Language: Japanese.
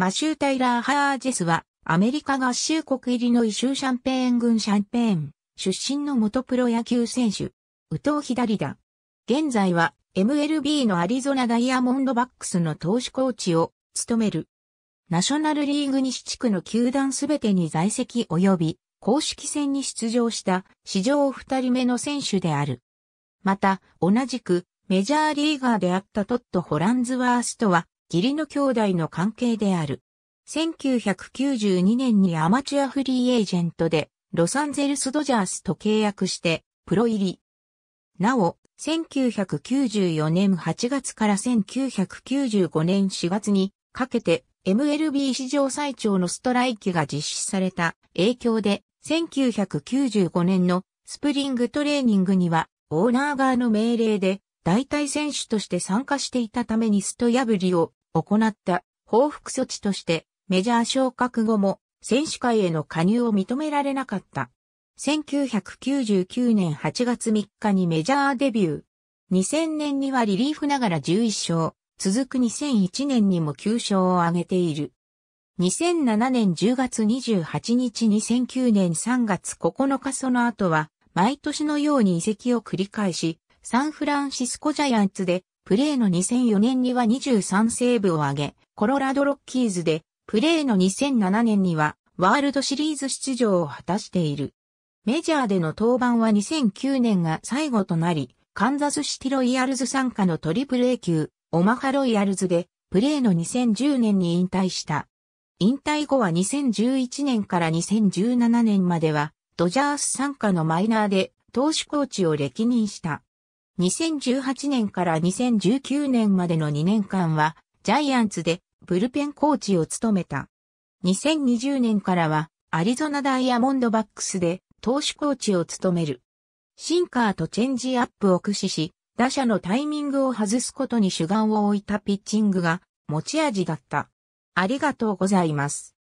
マシュー・タイラー・ハージェスは、アメリカ合衆国入りのイシューシャンペーン軍シャンペーン、出身の元プロ野球選手、宇藤左だ。現在は、MLB のアリゾナダイヤモンドバックスの投手コーチを務める。ナショナルリーグ西地区の球団すべてに在籍及び、公式戦に出場した史上二人目の選手である。また、同じくメジャーリーガーであったトット・ホランズワースとは義理の兄弟の関係である。1992年にアマチュアフリーエージェントでロサンゼルスドジャースと契約してプロ入り。なお、1994年8月から1995年4月にかけて MLB 史上最長のストライキが実施された影響で1995年のスプリングトレーニングにはオーナー側の命令で代替選手として参加していたためにスト破りを行った報復措置としてメジャー昇格後も選手会への加入を認められなかった。1999年8月3日にメジャーデビュー。2000年にはリリーフながら11勝、続く2001年にも9勝を挙げている。2007年10月28日2009年3月9日その後は、毎年のように移籍を繰り返し、サンフランシスコジャイアンツでプレーの2004年には23セーブを挙げ、コロラドロッキーズで、プレーの2007年には、ワールドシリーズ出場を果たしている。メジャーでの登板は2009年が最後となり、カンザスシティロイヤルズ参加のトリプル A 級、オマハロイヤルズで、プレーの2010年に引退した。引退後は2011年から2017年までは、ドジャース参加のマイナーで、投手コーチを歴任した。2018年から2019年までの2年間は、ジャイアンツでブルペンコーチを務めた。2020年からは、アリゾナダイヤモンドバックスで投手コーチを務める。シンカーとチェンジアップを駆使し、打者のタイミングを外すことに主眼を置いたピッチングが持ち味だった。ありがとうございます。